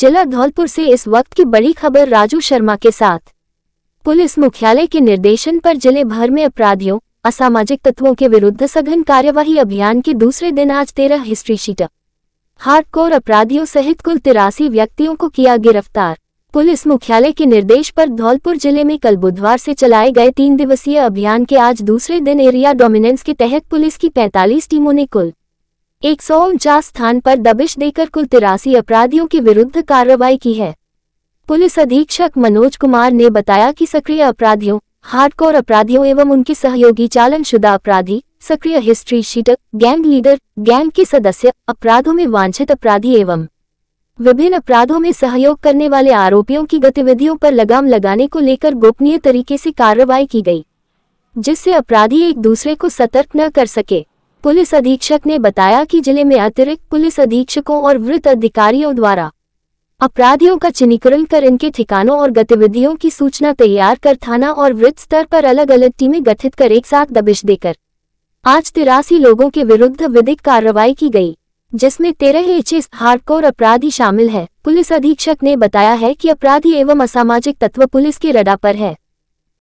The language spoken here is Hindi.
जिला धौलपुर से इस वक्त की बड़ी खबर राजू शर्मा के साथ पुलिस मुख्यालय के निर्देशन पर जिले भर में अपराधियों असामाजिक तत्वों के विरुद्ध सघन कार्यवाही अभियान के दूसरे दिन आज तेरह हिस्ट्री शीट हार्डकोर अपराधियों सहित कुल तिरासी व्यक्तियों को किया गिरफ्तार पुलिस मुख्यालय के निर्देश पर धौलपुर जिले में कल बुधवार से चलाए गए तीन दिवसीय अभियान के आज दूसरे दिन एरिया डोमिनेंस के तहत पुलिस की 45 टीमों ने कुल एक स्थान पर दबिश देकर कुल तिरासी अपराधियों के विरुद्ध कार्रवाई की है पुलिस अधीक्षक मनोज कुमार ने बताया कि सक्रिय अपराधियों हार्डकोर अपराधियों एवं उनके सहयोगी चालनशुदा अपराधी सक्रिय हिस्ट्री शीटक गैंग लीडर गैंग के सदस्य अपराधों में वांछित अपराधी एवं विभिन्न अपराधों में सहयोग करने वाले आरोपियों की गतिविधियों पर लगाम लगाने को लेकर गोपनीय तरीके से कार्रवाई की गई जिससे अपराधी एक दूसरे को सतर्क न कर सके पुलिस अधीक्षक ने बताया कि जिले में अतिरिक्त पुलिस अधीक्षकों और वृत्त अधिकारियों द्वारा अपराधियों का चिन्हीकरण कर इनके ठिकानों और गतिविधियों की सूचना तैयार कर थाना और वृत्त स्तर पर अलग अलग टीमें गठित कर एक साथ दबिश देकर आज तिरासी लोगों के विरुद्ध विधिक कार्रवाई की गई जिसमें तेरह एस हार्डकोर अपराधी शामिल है पुलिस अधीक्षक ने बताया है कि अपराधी एवं असामाजिक तत्व पुलिस के रडा पर है